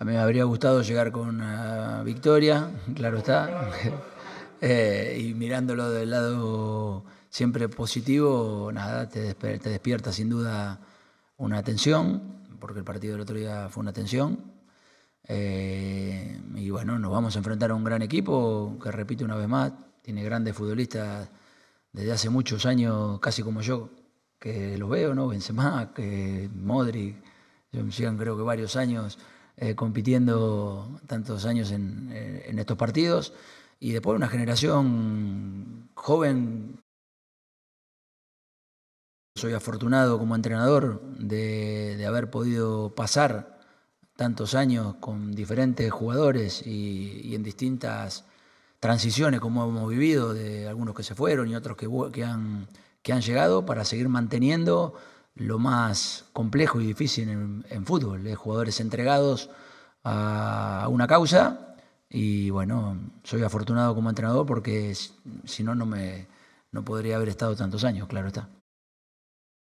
A mí me habría gustado llegar con una victoria, claro está. Eh, y mirándolo del lado siempre positivo, nada, te, despierta sin duda una tensión, porque el partido del otro día fue una tensión. Eh, y bueno, nos vamos a enfrentar a un gran equipo que, repito una vez más, tiene grandes futbolistas desde hace muchos años, casi como yo, que los veo, ¿no? Benzema, que Modric, yo creo que varios años eh, compitiendo tantos años eh, en, estos partidos. Y después una generación joven. Soy afortunado como entrenador de, haber podido pasar tantos años con diferentes jugadores y, en distintas transiciones como hemos vivido, de algunos que se fueron y otros que han llegado, para seguir manteniendo lo más complejo y difícil en, fútbol, es jugadores entregados a una causa y bueno, soy afortunado como entrenador porque si no, no me no podría haber estado tantos años, claro está.